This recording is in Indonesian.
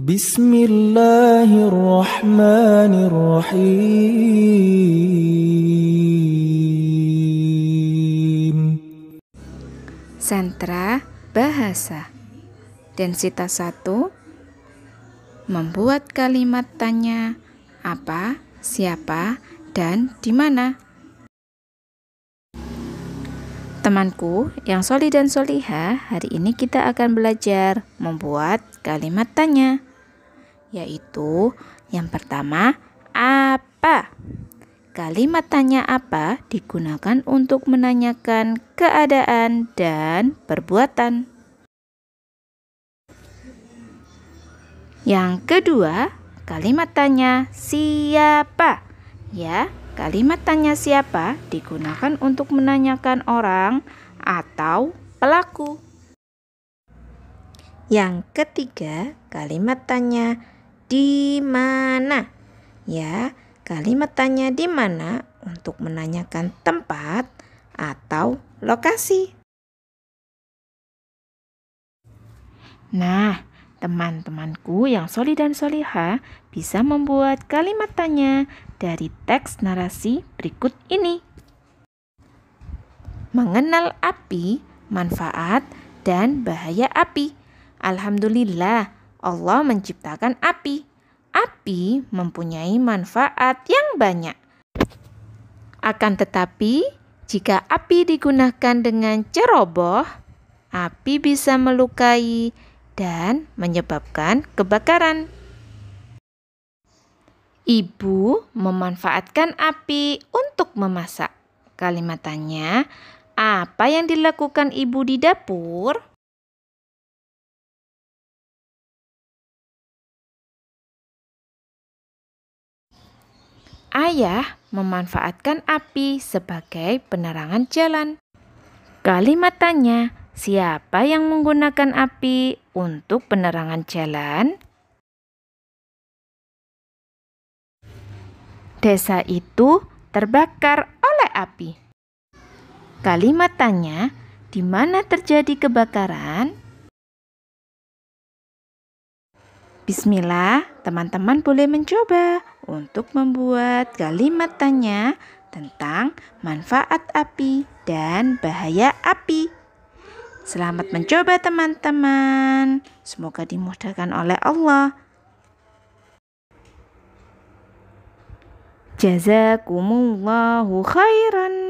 Bismillahirrahmanirrahim. Sentra Bahasa Densitas 1 Membuat kalimat tanya apa, siapa, dan di mana. Temanku yang soli dan soliha, hari ini kita akan belajar membuat kalimat tanya yaitu yang pertama, apa? Kalimat tanya apa digunakan untuk menanyakan keadaan dan perbuatan. Yang kedua, kalimat tanya siapa? Ya, kalimat tanya siapa digunakan untuk menanyakan orang atau pelaku. Yang ketiga, kalimat tanya di mana? Ya, kalimat tanya di mana untuk menanyakan tempat atau lokasi. Nah, teman-temanku yang soli dan soliha bisa membuat kalimat tanya dari teks narasi berikut ini. Mengenal api, manfaat, dan bahaya api. Alhamdulillah, Allah menciptakan api. Api mempunyai manfaat yang banyak. Akan tetapi, jika api digunakan dengan ceroboh, api bisa melukai dan menyebabkan kebakaran. Ibu memanfaatkan api untuk memasak. Kalimatannya, apa yang dilakukan ibu di dapur? Ayah memanfaatkan api sebagai penerangan jalan. Kalimat tanya, siapa yang menggunakan api untuk penerangan jalan? Desa itu terbakar oleh api. Kalimat tanya, di mana terjadi kebakaran? Bismillah, teman-teman boleh mencoba untuk membuat kalimat tanya tentang manfaat api dan bahaya api. Selamat mencoba teman-teman. Semoga dimudahkan oleh Allah. Jazakumullahu khairan.